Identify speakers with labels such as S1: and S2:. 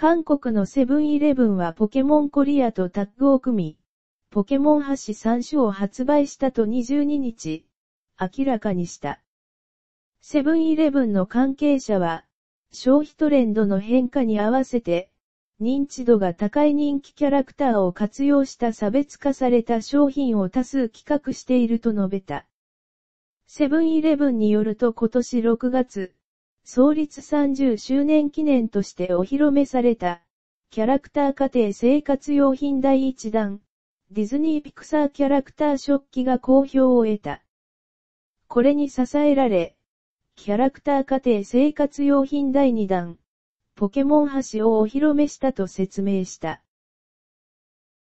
S1: 韓国のセブンイレブンはポケモンコリアとタッグを組み、ポケモン発紙3種を発売したと22日、明らかにした。セブンイレブンの関係者は、消費トレンドの変化に合わせて、認知度が高い人気キャラクターを活用した差別化された商品を多数企画していると述べた。セブンイレブンによると今年6月、創立30周年記念としてお披露目された、キャラクター家庭生活用品第1弾、ディズニーピクサーキャラクター食器が好評を得た。これに支えられ、キャラクター家庭生活用品第2弾、ポケモン橋をお披露目したと説明した。